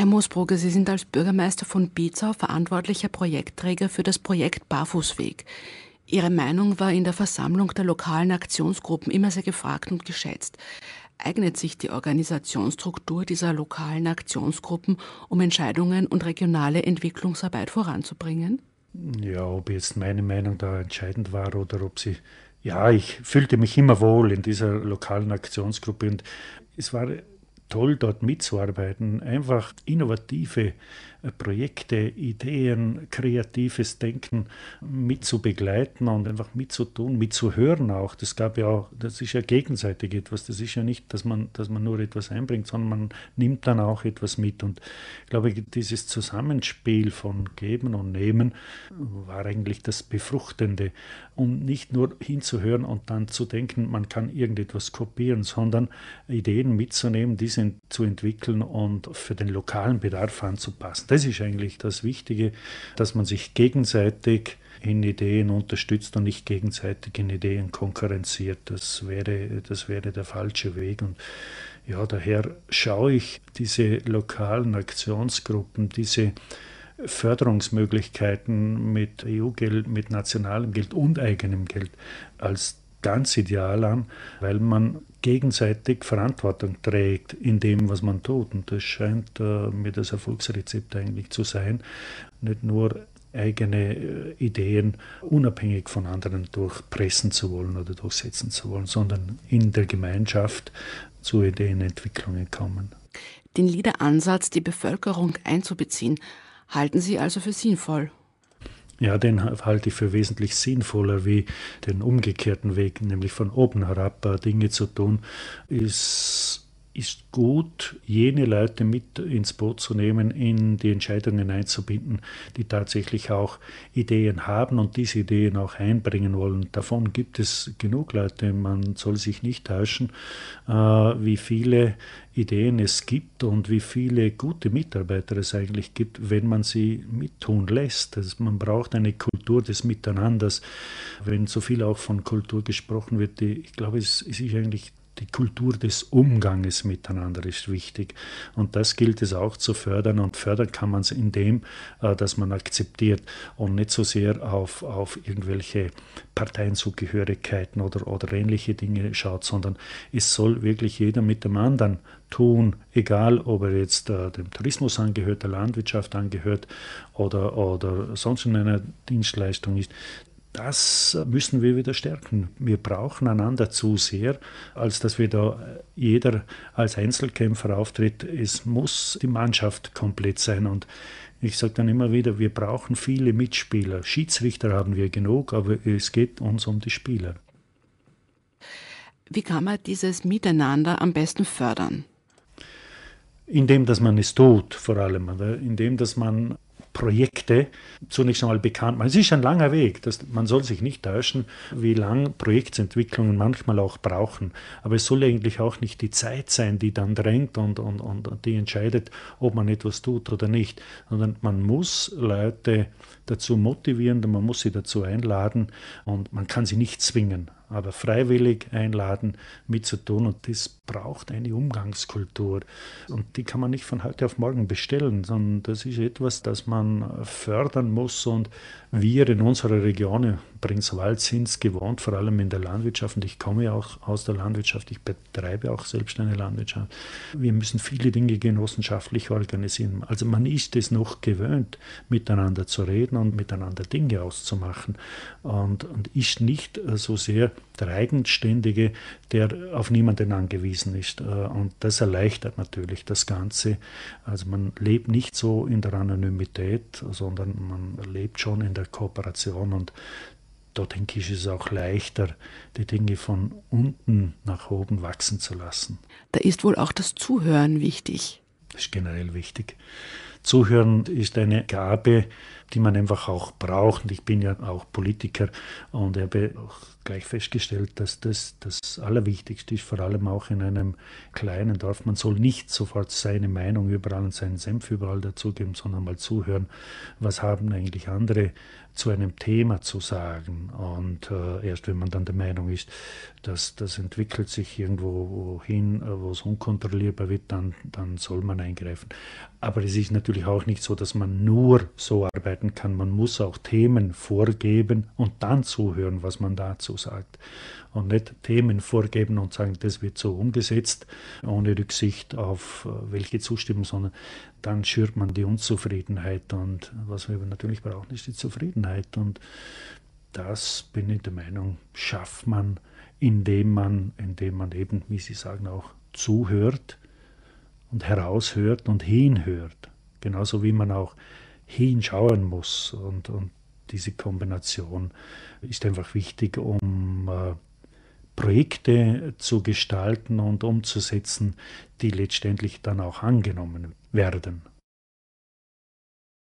Herr Moosbrugge, Sie sind als Bürgermeister von Bietzau verantwortlicher Projektträger für das Projekt Barfußweg. Ihre Meinung war in der Versammlung der lokalen Aktionsgruppen immer sehr gefragt und geschätzt. Eignet sich die Organisationsstruktur dieser lokalen Aktionsgruppen, um Entscheidungen und regionale Entwicklungsarbeit voranzubringen? Ja, ob jetzt meine Meinung da entscheidend war oder ob sie. Ja, ich fühlte mich immer wohl in dieser lokalen Aktionsgruppe und es war toll, dort mitzuarbeiten. Einfach innovative Projekte, Ideen, kreatives Denken mit zu begleiten und einfach mitzutun, mitzuhören auch. Das gab ja auch, das ist ja gegenseitig etwas. Das ist ja nicht, dass man, dass man nur etwas einbringt, sondern man nimmt dann auch etwas mit. Und ich glaube, dieses Zusammenspiel von Geben und Nehmen war eigentlich das Befruchtende. Und nicht nur hinzuhören und dann zu denken, man kann irgendetwas kopieren, sondern Ideen mitzunehmen, diese zu entwickeln und für den lokalen Bedarf anzupassen. Das ist eigentlich das Wichtige, dass man sich gegenseitig in Ideen unterstützt und nicht gegenseitig in Ideen konkurrenziert. Das wäre, das wäre der falsche Weg. Und ja, daher schaue ich diese lokalen Aktionsgruppen, diese Förderungsmöglichkeiten mit EU-Geld, mit nationalem Geld und eigenem Geld als ganz ideal an, weil man gegenseitig Verantwortung trägt in dem, was man tut. Und das scheint äh, mir das Erfolgsrezept eigentlich zu sein. Nicht nur eigene äh, Ideen unabhängig von anderen durchpressen zu wollen oder durchsetzen zu wollen, sondern in der Gemeinschaft zu Ideenentwicklungen kommen. Den Liederansatz, die Bevölkerung einzubeziehen, halten Sie also für sinnvoll? Ja, den halte ich für wesentlich sinnvoller wie den umgekehrten Weg, nämlich von oben herab äh, Dinge zu tun, ist ist gut, jene Leute mit ins Boot zu nehmen, in die Entscheidungen einzubinden, die tatsächlich auch Ideen haben und diese Ideen auch einbringen wollen. Davon gibt es genug Leute, man soll sich nicht täuschen, äh, wie viele Ideen es gibt und wie viele gute Mitarbeiter es eigentlich gibt, wenn man sie mittun lässt. Also man braucht eine Kultur des Miteinanders. Wenn so viel auch von Kultur gesprochen wird, ich glaube, es ist eigentlich die Kultur des Umganges miteinander ist wichtig. Und das gilt es auch zu fördern. Und fördern kann man es indem, äh, dass man akzeptiert und nicht so sehr auf, auf irgendwelche Parteienzugehörigkeiten oder, oder ähnliche Dinge schaut, sondern es soll wirklich jeder mit dem anderen tun, egal ob er jetzt äh, dem Tourismus angehört, der Landwirtschaft angehört oder, oder sonst in einer Dienstleistung ist das müssen wir wieder stärken. Wir brauchen einander zu sehr, als dass wir da äh, jeder als Einzelkämpfer auftritt. Es muss die Mannschaft komplett sein. Und ich sage dann immer wieder, wir brauchen viele Mitspieler. Schiedsrichter haben wir genug, aber es geht uns um die Spieler. Wie kann man dieses Miteinander am besten fördern? Indem, dass man es tut, vor allem. Oder? Indem, dass man Projekte zunächst einmal bekannt machen. Es ist ein langer Weg, das, man soll sich nicht täuschen, wie lang Projektentwicklungen manchmal auch brauchen. Aber es soll eigentlich auch nicht die Zeit sein, die dann drängt und, und, und die entscheidet, ob man etwas tut oder nicht, sondern man muss Leute dazu motivieren, man muss sie dazu einladen und man kann sie nicht zwingen aber freiwillig einladen, mitzutun. Und das braucht eine Umgangskultur. Und die kann man nicht von heute auf morgen bestellen, sondern das ist etwas, das man fördern muss. Und wir in unserer Region, Prinzwald sind es gewohnt, vor allem in der Landwirtschaft, und ich komme ja auch aus der Landwirtschaft, ich betreibe auch selbst eine Landwirtschaft. Wir müssen viele Dinge genossenschaftlich organisieren. Also man ist es noch gewöhnt, miteinander zu reden und miteinander Dinge auszumachen und, und ist nicht so sehr der Eigenständige, der auf niemanden angewiesen ist. Äh, und das erleichtert natürlich das Ganze. Also man lebt nicht so in der Anonymität, sondern man lebt schon in der Kooperation und da denke ich, ist es auch leichter, die Dinge von unten nach oben wachsen zu lassen. Da ist wohl auch das Zuhören wichtig. Das ist generell wichtig. Zuhören ist eine Gabe, die man einfach auch braucht. Und ich bin ja auch Politiker und habe auch gleich festgestellt, dass das das Allerwichtigste ist, vor allem auch in einem kleinen Dorf. Man soll nicht sofort seine Meinung überall und seinen Senf überall dazugeben, sondern mal zuhören, was haben eigentlich andere zu einem Thema zu sagen. Und äh, erst wenn man dann der Meinung ist, dass das entwickelt sich irgendwo hin, äh, wo es unkontrollierbar wird, dann, dann soll man eingreifen. Aber es ist natürlich auch nicht so, dass man nur so arbeitet arbeiten kann. Man muss auch Themen vorgeben und dann zuhören, was man dazu sagt. Und nicht Themen vorgeben und sagen, das wird so umgesetzt, ohne Rücksicht auf äh, welche Zustimmung, sondern dann schürt man die Unzufriedenheit. Und was wir natürlich brauchen, ist die Zufriedenheit. Und das, bin ich der Meinung, schafft man, indem man, indem man eben, wie Sie sagen, auch zuhört und heraushört und hinhört. Genauso wie man auch hinschauen muss. Und, und diese Kombination ist einfach wichtig, um äh, Projekte zu gestalten und umzusetzen, die letztendlich dann auch angenommen werden.